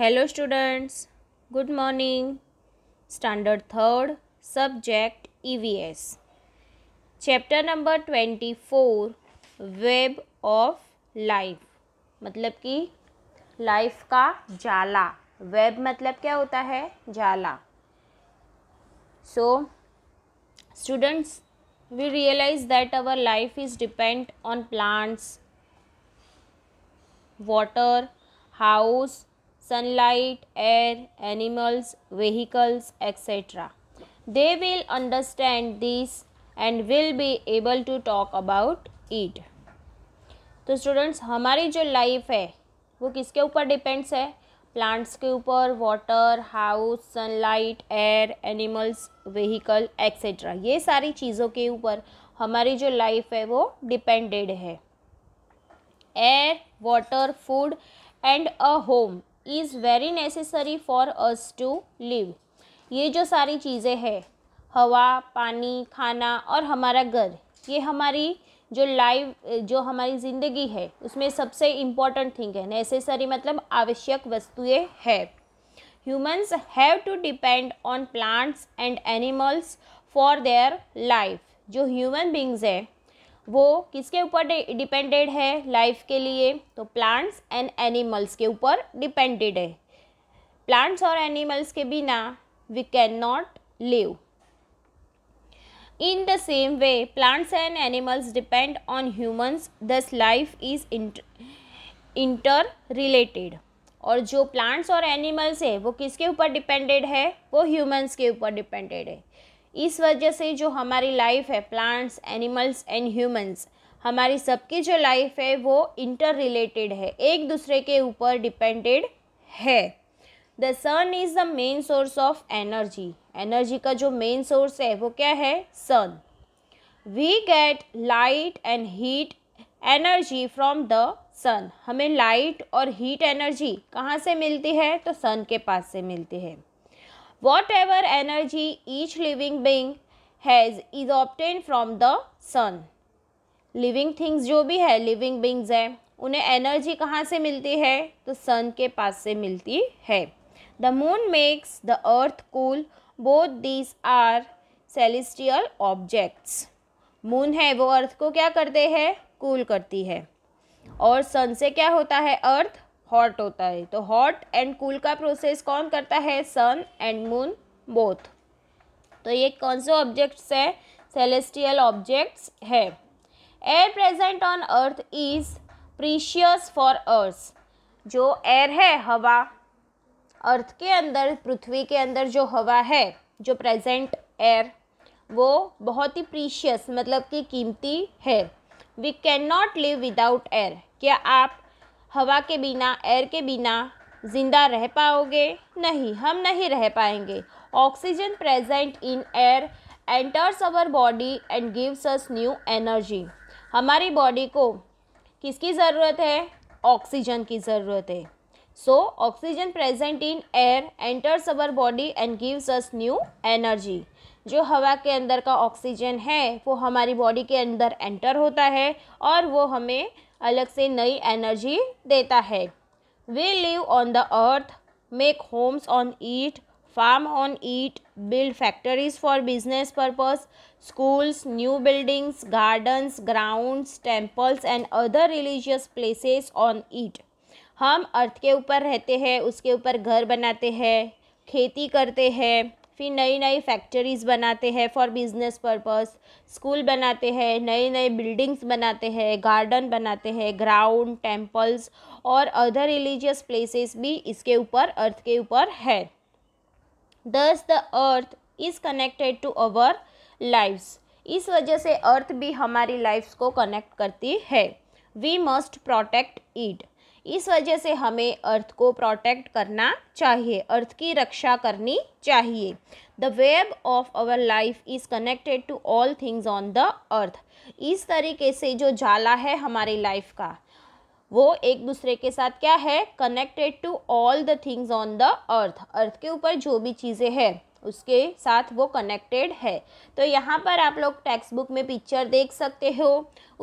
Hello students good morning standard third subject EVS chapter number twenty four web of life मतलब कि life का जाला web मतलब क्या होता है जाला so students we realize that our life is depend on plants water house sunlight, air, animals, vehicles, etc. They will understand this and will be able to talk about it. तो students हमारी जो life है वो किसके ऊपर depends है plants के ऊपर water house sunlight air animals vehicle etcetera ये सारी चीज़ों के ऊपर हमारी जो लाइफ है वो डिपेंडेड है air water food and a home is very necessary for us to live ये जो सारी चीज़ें हैं हवा पानी खाना और हमारा घर ये हमारी जो लाइव जो हमारी ज़िंदगी है उसमें सबसे इम्पॉर्टेंट थिंग है नेसेसरी मतलब आवश्यक वस्तुएं है humans have to depend on plants and animals for their life जो ह्यूमन बींग्स हैं वो किसके ऊपर डिपेंडेड है लाइफ के लिए तो प्लांट्स एंड एनिमल्स के ऊपर डिपेंडेड है प्लांट्स और एनिमल्स के बिना we can not live in the same way plants and animals depend on humans thus life is interrelated और जो प्लांट्स और एनिमल्स है वो किसके ऊपर डिपेंडेड है वो ह्यूमंस के ऊपर डिपेंडेड है इस वजह से जो हमारी लाइफ है प्लांट्स एनिमल्स एंड ह्यूमंस हमारी सबकी जो लाइफ है वो इंटर रिलेटेड है एक दूसरे के ऊपर डिपेंडेड है the sun is the main source of energy energy का जो मेन सोर्स है वो क्या है sun we get light and heat energy from the sun हमें लाइट और हीट एनर्जी कहाँ से मिलती है तो सन के पास से मिलती है whatever energy each living being has is obtained from the sun living things जो भी है लिविंग बींग्स हैं उन्हें एनर्जी कहाँ से मिलती है तो सन के पास से मिलती है the moon makes the earth cool both these are celestial objects moon है वो अर्थ को क्या करते हैं कूल करती है और सन से क्या होता है अर्थ हॉट होता है तो हॉट एंड कूल का प्रोसेस कौन करता है सन एंड मून बोथ तो ये कौन से ऑब्जेक्ट्स है सेलेस्टियल ऑब्जेक्ट्स है air present on earth is precious for earth जो एयर है हवा अर्थ के अंदर पृथ्वी के अंदर जो हवा है जो प्रेजेंट एयर वो बहुत ही प्रीशियस मतलब कि कीमती है we can not live without air क्या आप हवा के बिना एयर के बिना ज़िंदा रह पाओगे नहीं हम नहीं रह पाएंगे oxygen present in air enters our body and gives us new energy हमारी बॉडी को किसकी ज़रूरत है ऑक्सीजन की ज़रूरत है so oxygen present in air enters our body and gives us new energy जो हवा के अंदर का ऑक्सीजन है वो हमारी बॉडी के अंदर एंटर होता है और वो हमें अलग से नई एनर्जी देता है we live on the earth make homes on it farm on it build factories for business purpose schools new buildings gardens grounds temples and other religious places on it हम अर्थ के ऊपर रहते हैं उसके ऊपर घर बनाते हैं खेती करते हैं फिर नई नई फैक्ट्रीज़ बनाते हैं फॉर बिजनेस पर्पस स्कूल बनाते हैं नए नए बिल्डिंग्स बनाते हैं गार्डन बनाते हैं ग्राउंड टेम्पल्स और अदर रिलीजियस प्लेसेस भी इसके ऊपर अर्थ के ऊपर है thus the earth is connected to our lifes इस वजह से अर्थ भी हमारी लाइफ्स को कनेक्ट करती है वी मस्ट प्रोटेक्ट इट इस वजह से हमें अर्थ को प्रोटेक्ट करना चाहिए अर्थ की रक्षा करनी चाहिए the web of our life is connected to all things on the earth इस तरीके से जो जाला है हमारे लाइफ का वो एक दूसरे के साथ क्या है connected to all the things on the earth earth के ऊपर जो भी चीज़ें हैं उसके साथ वो कनेक्टेड है तो यहाँ पर आप लोग टेक्स्ट बुक में पिक्चर देख सकते हो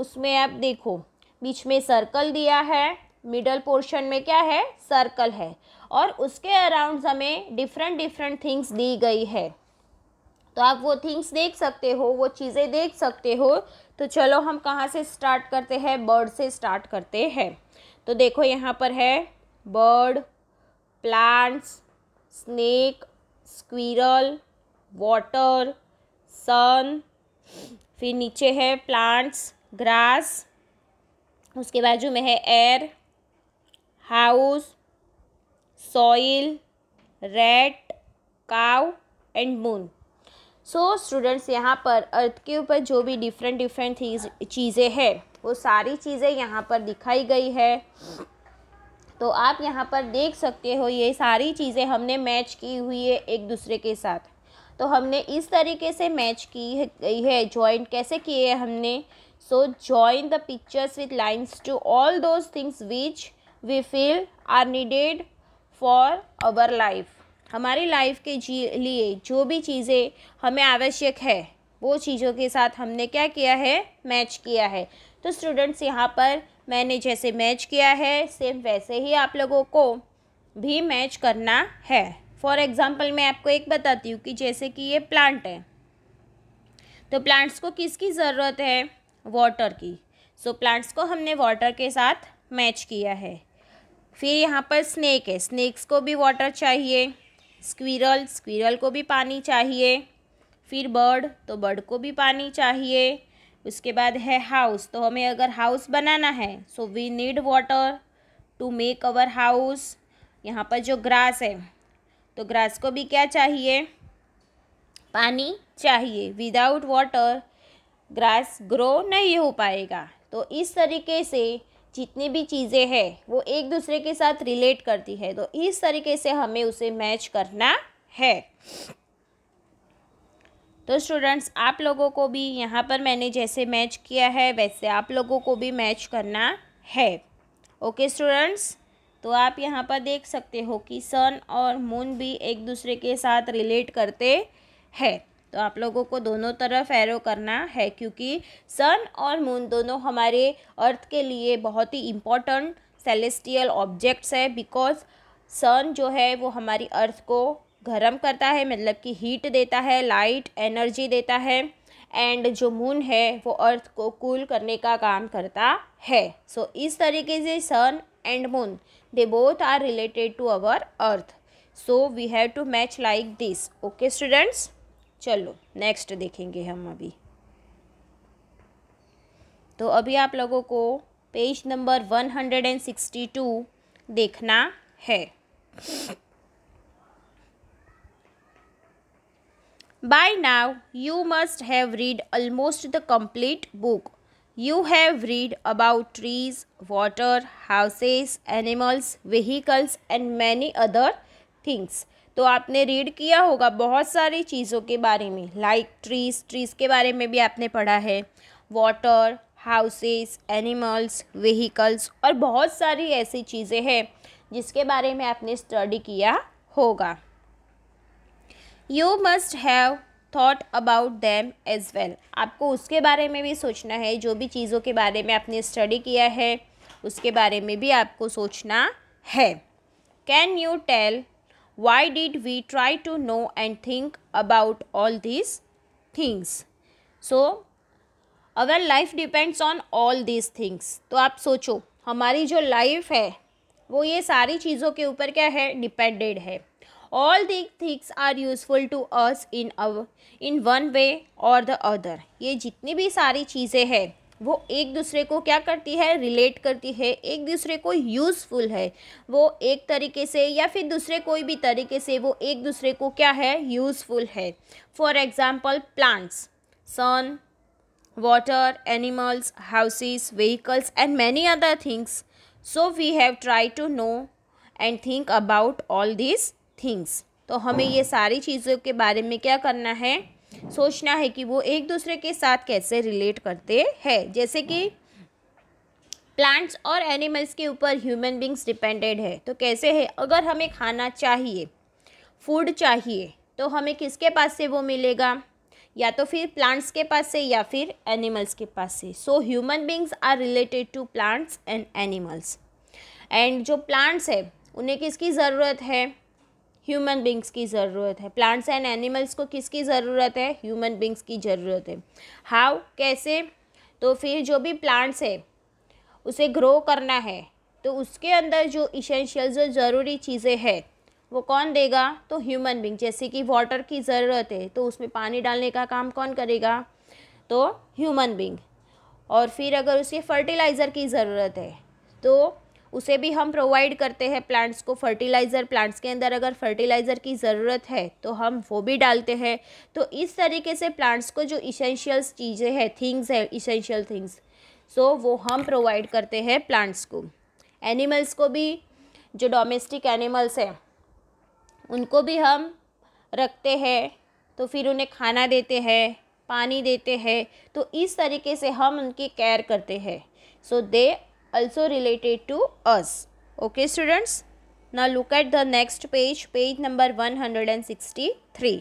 उसमें आप देखो बीच में सर्कल दिया है मिडल पोर्शन में क्या है सर्कल है और उसके अराउंड हमें डिफरेंट डिफरेंट थिंग्स दी गई है तो आप वो थिंग्स देख सकते हो वो चीज़ें देख सकते हो तो चलो हम कहाँ से स्टार्ट करते हैं बर्ड से स्टार्ट करते हैं तो देखो यहाँ पर है bird plants snake squirrel water sun फिर नीचे है प्लांट्स ग्रास उसके बाजू में है air house soil rat cow and moon so so, students यहाँ पर अर्थ के ऊपर जो भी डिफरेंट डिफरेंट चीज़ें हैं वो सारी चीज़ें यहाँ पर दिखाई गई है तो आप यहाँ पर देख सकते हो ये सारी चीज़ें हमने मैच की हुई है एक दूसरे के साथ तो हमने इस तरीके से मैच की गई है जॉइंट कैसे किए हमने so join the pictures with lines to all those things which we feel are needed for our life हमारी लाइफ के जी लिए जो भी चीज़ें हमें आवश्यक है वो चीज़ों के साथ हमने क्या किया है मैच किया है तो स्टूडेंट्स यहाँ पर मैंने जैसे मैच किया है सेम वैसे ही आप लोगों को भी मैच करना है फॉर एग्ज़ाम्पल मैं आपको एक बताती हूँ कि जैसे कि ये प्लांट है तो प्लांट्स को किसकी ज़रूरत है वाटर की सो so, प्लांट्स को हमने वाटर के साथ मैच किया है फिर यहाँ पर स्नेक है स्नेक्स को भी वाटर चाहिए स्क्विरल स्क्विरल को भी पानी चाहिए फिर बर्ड तो बर्ड को भी पानी चाहिए उसके बाद है हाउस तो हमें अगर हाउस बनाना है so we need water to make our house यहाँ पर जो ग्रास है तो ग्रास को भी क्या चाहिए पानी चाहिए विदाउट वाटर ग्रास ग्रो नहीं हो पाएगा तो इस तरीके से जितनी भी चीज़ें हैं वो एक दूसरे के साथ रिलेट करती है तो इस तरीके से हमें उसे मैच करना है तो स्टूडेंट्स आप लोगों को भी यहाँ पर मैंने जैसे मैच किया है वैसे आप लोगों को भी मैच करना है ओके स्टूडेंट्स तो आप यहाँ पर देख सकते हो कि सन और मून भी एक दूसरे के साथ रिलेट करते हैं तो आप लोगों को दोनों तरफ एरो करना है क्योंकि सन और मून दोनों हमारे अर्थ के लिए बहुत ही इम्पोर्टेंट सेलेस्टियल ऑब्जेक्ट्स है बिकॉज सन जो है वो हमारी अर्थ को गर्म करता है मतलब कि हीट देता है लाइट एनर्जी देता है एंड जो मून है वो अर्थ को कूल करने का काम करता है सो so, इस तरीके से sun and moon they both are related to our earth so we have to match like this okay students चलो नेक्स्ट देखेंगे हम अभी तो अभी आप लोगों को page number one hundred and sixty two देखना है By now, you must have read almost the complete book. You have read about trees, water, houses, animals, vehicles and many other things. तो आपने रीड किया होगा बहुत सारी चीज़ों के बारे में लाइक ट्रीज ट्रीज के बारे में भी आपने पढ़ा है वाटर हाउसेस एनिमल्स व्हीकल्स और बहुत सारी ऐसी चीज़ें हैं जिसके बारे में आपने स्टडी किया होगा you must have thought about them as well आपको उसके बारे में भी सोचना है जो भी चीज़ों के बारे में आपने स्टडी किया है उसके बारे में भी आपको सोचना है can you tell why did we try to know and think about all these things so our life depends on all these things तो आप सोचो हमारी जो लाइफ है वो ये सारी चीज़ों के ऊपर क्या है डिपेंडेड है all the things are useful to us in our in one way और द अदर ये जितनी भी सारी चीज़ें हैं वो एक दूसरे को क्या करती है रिलेट करती है एक दूसरे को यूज़फुल है वो एक तरीके से या फिर दूसरे कोई भी तरीके से वो एक दूसरे को क्या है यूज़फुल है for example plants sun water animals houses vehicles and many other things so we have try to know and think about all this things तो हमें ये सारी चीज़ों के बारे में क्या करना है सोचना है कि वो एक दूसरे के साथ कैसे रिलेट करते हैं जैसे कि प्लांट्स और एनिमल्स के ऊपर ह्यूमन बींग्स डिपेंडेड है तो कैसे है अगर हमें खाना चाहिए फूड चाहिए तो हमें किसके पास से वो मिलेगा या तो फिर प्लांट्स के पास से या फिर एनिमल्स के पास से so human beings are related to plants and animals and जो प्लांट्स है उन्हें किसकी ज़रूरत है ह्यूमन बींग्स की ज़रूरत है प्लांट्स एंड एनिमल्स को किसकी ज़रूरत है ह्यूमन बींग्स की ज़रूरत है हाउ कैसे तो फिर जो भी प्लांट्स है उसे ग्रो करना है तो उसके अंदर जो इसेंशियल जो ज़रूरी चीज़ें हैं वो कौन देगा तो ह्यूमन बींग जैसे कि वाटर की ज़रूरत है तो उसमें पानी डालने का काम कौन करेगा तो ह्यूमन बींग और फिर अगर उसे फर्टिलाइज़र की ज़रूरत है तो उसे भी हम प्रोवाइड करते हैं प्लांट्स को फर्टिलाइज़र प्लांट्स के अंदर अगर फर्टिलाइज़र की ज़रूरत है तो हम वो भी डालते हैं तो इस तरीके से प्लांट्स को जो इसेंशियल्स चीज़ें हैं थिंग्स है इसेंशियल थिंग्स सो वो हम प्रोवाइड करते हैं प्लांट्स को एनिमल्स को भी जो डोमेस्टिक एनिमल्स हैं उनको भी हम रखते हैं तो फिर उन्हें खाना देते हैं पानी देते हैं तो इस तरीके से हम उनकी केयर करते हैं सो दे also related to us. Okay students. Now look at the next page, page number 163.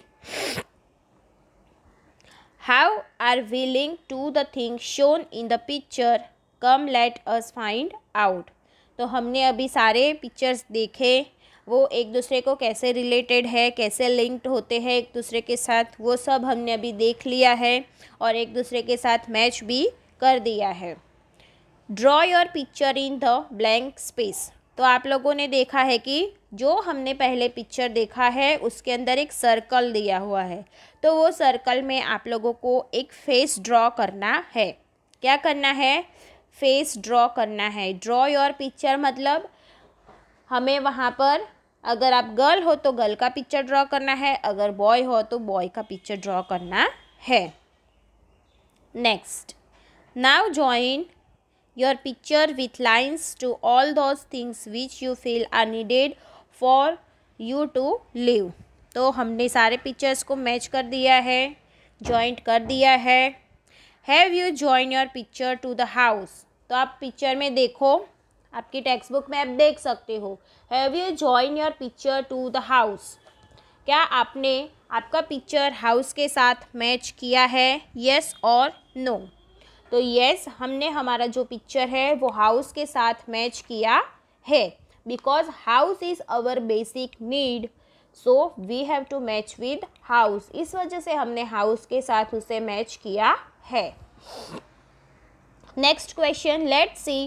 How are we linked to the thing shown in the picture? Come let us find out. तो हमने अभी सारे pictures देखे वो एक दूसरे को कैसे रिलेटेड है कैसे लिंक्ड होते हैं एक दूसरे के साथ वो सब हमने अभी देख लिया है और एक दूसरे के साथ मैच भी कर दिया है draw your picture in the blank space तो आप लोगों ने देखा है कि जो हमने पहले पिक्चर देखा है उसके अंदर एक सर्कल दिया हुआ है तो वो सर्कल में आप लोगों को एक फेस ड्रॉ करना है क्या करना है फेस ड्रॉ करना है ड्रॉ योर पिक्चर मतलब हमें वहाँ पर अगर आप गर्ल हो तो गर्ल का पिक्चर ड्रॉ करना है अगर बॉय हो तो बॉय का पिक्चर ड्रॉ करना है next now join your picture with lines to all those things which you feel are needed for you to live तो हमने सारे पिक्चर्स को मैच कर दिया है जॉइंट कर दिया है have you join your picture to the house तो आप पिक्चर में देखो आपकी टेक्स्ट बुक में आप देख सकते हो have you join your picture to the house क्या आपने आपका पिक्चर हाउस के साथ मैच किया है यस और नो तो येस हमने हमारा जो पिक्चर है वो हाउस के साथ मैच किया है because house is our basic need so we have to match with house इस वजह से हमने हाउस के साथ उसे मैच किया है next question let see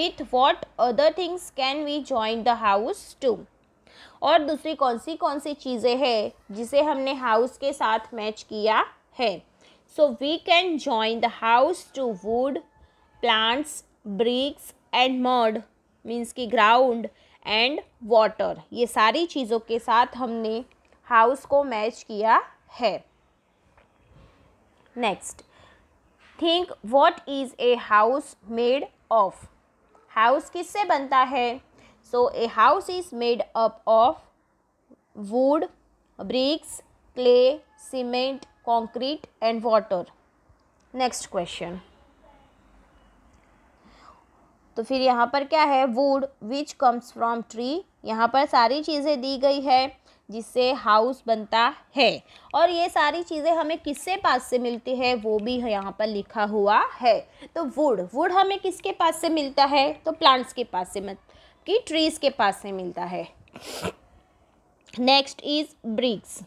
with what other things can we join the house to और दूसरी कौन सी कौन सी चीज़ें हैं जिसे हमने हाउस के साथ मैच किया है So we can join the house to wood, plants, bricks and mud means कि ground and water. ये सारी चीज़ों के साथ हमने house को match किया है next think what is a house made of house किससे बनता है so a house is made up of wood bricks clay cement concrete and water next question तो फिर यहाँ पर क्या है wood which comes from tree यहाँ पर सारी चीज़ें दी गई है जिससे हाउस बनता है और ये सारी चीज़ें हमें किससे पास से मिलती है वो भी यहाँ पर लिखा हुआ है तो वुड वुड हमें किसके पास से मिलता है तो प्लांट्स के पास से मत कि ट्रीज़ के पास से मिलता है next is bricks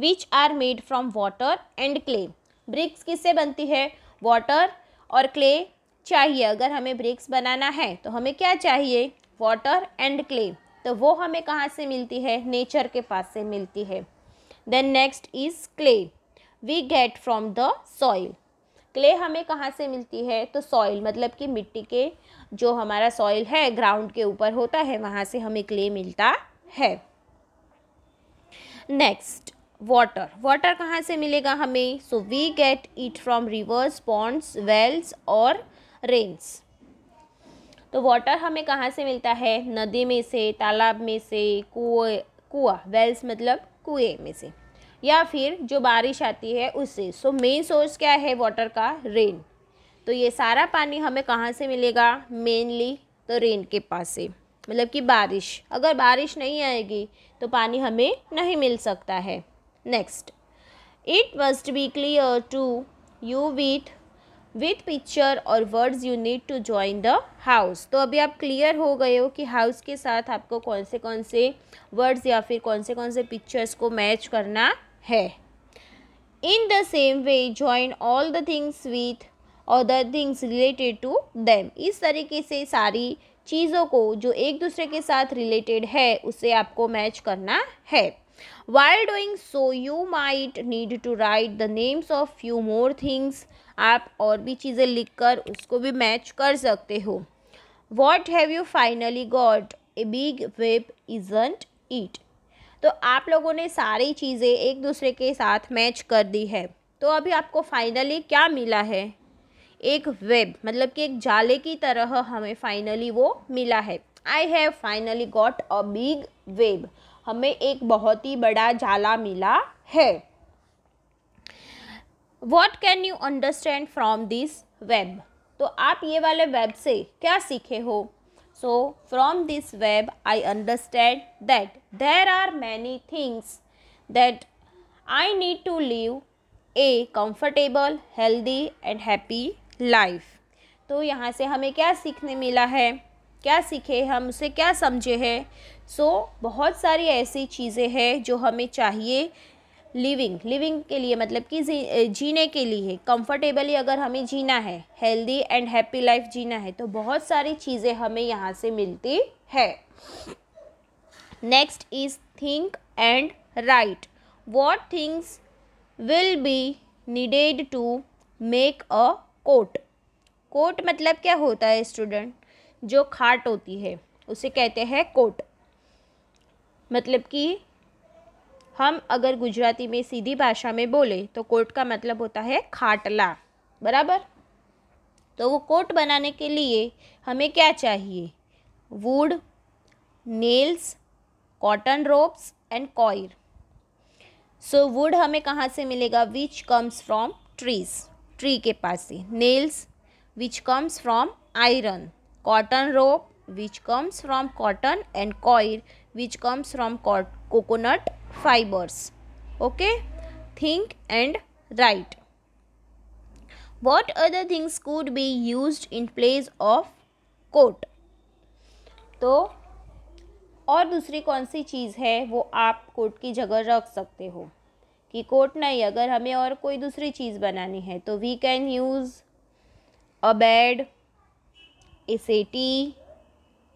which are made from water and clay bricks किससे बनती है वाटर और क्ले चाहिए अगर हमें ब्रिक्स बनाना है तो हमें क्या चाहिए वाटर एंड क्ले तो वो हमें कहाँ से मिलती है नेचर के पास से मिलती है then next is clay we get from the soil clay हमें कहाँ से मिलती है तो सॉइल मतलब कि मिट्टी के जो हमारा सॉइल है ग्राउंड के ऊपर होता है वहाँ से हमें क्ले मिलता है नेक्स्ट वाटर वाटर कहाँ से मिलेगा हमें so we get it from rivers ponds wells और रेन्स तो वाटर हमें कहाँ से मिलता है नदी में से तालाब में से कुए कुआ वेल्स मतलब कुएं में से या फिर जो बारिश आती है उससे सो मेन सोर्स क्या है वाटर का रेन तो ये सारा पानी हमें कहाँ से मिलेगा मेनली तो रेन के पास से मतलब कि बारिश अगर बारिश नहीं आएगी तो पानी हमें नहीं मिल सकता है Next, it must be clear to you with with picture और words you need to join the house तो अभी आप क्लियर हो गए हो कि हाउस के साथ आपको कौन से कौन से वर्ड्स या फिर कौन से कौन से पिक्चर्स को मैच करना है in the same way join all the things with other things related to them इस तरीके से सारी चीज़ों को जो एक दूसरे के साथ रिलेटेड है उसे आपको मैच करना है while doing so you might need to write the names of few more things आप और भी चीज़ें लिख कर उसको भी मैच कर सकते हो what have you finally got a big web isn't it तो आप लोगों ने सारी चीज़ें एक दूसरे के साथ मैच कर दी है तो अभी आपको फाइनली क्या मिला है एक वेब मतलब कि एक जाले की तरह हमें फाइनली वो मिला है I have finally got a big web हमें एक बहुत ही बड़ा जाला मिला है what can you understand from this web तो आप ये वाले वेब से क्या सीखे हो so from this web I understand that there are many things that I need to live a comfortable healthy and happy life तो यहाँ से हमें क्या सीखने मिला है क्या सीखे हम उसे क्या समझे हैं सो so, बहुत सारी ऐसी चीज़ें हैं जो हमें चाहिए लिविंग लिविंग के लिए मतलब कि जीने के लिए कंफर्टेबली अगर हमें जीना है हेल्दी एंड हैप्पी लाइफ जीना है तो बहुत सारी चीज़ें हमें यहाँ से मिलती है next is think and write what things will be needed to make a cot cot मतलब क्या होता है स्टूडेंट जो खाट होती है उसे कहते हैं कोट मतलब कि हम अगर गुजराती में सीधी भाषा में बोले तो कोट का मतलब होता है खाटला बराबर तो वो कोट बनाने के लिए हमें क्या चाहिए wood nails cotton ropes and coir so wood हमें कहाँ से मिलेगा which comes from trees tree के पास से nails which comes from iron cotton rope which comes from cotton and coir which comes from co coconut fibers okay think and write what other things could be used in place of coat तो और दूसरी कौन सी चीज़ है वो आप coat की जगह रख सकते हो कि कोट नहीं अगर हमें और कोई दूसरी चीज़ बनानी है तो we can use a bed a settee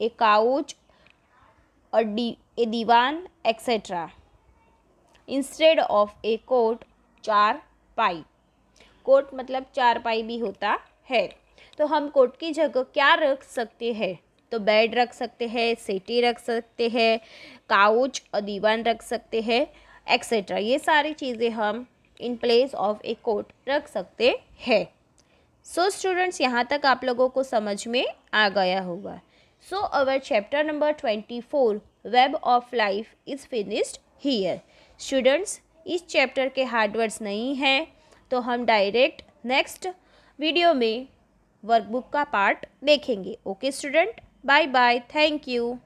a couch और डी a divan etcetera instead of a cot charpai coat मतलब चार पाई भी होता है तो हम कोट की जगह क्या रख सकते हैं तो बेड रख सकते हैं सेटी रख सकते हैं काउच और दीवान रख सकते हैं एक्सेट्रा ये सारी चीज़ें हम in place of a cot रख सकते हैं सो स्टूडेंट्स यहाँ तक आप लोगों को समझ में आ गया होगा so our chapter number twenty four web of life is finished here students इस चैप्टर के हार्डवर्ड्स नहीं हैं तो हम डायरेक्ट नेक्स्ट वीडियो में वर्कबुक का पार्ट देखेंगे okay student bye bye thank you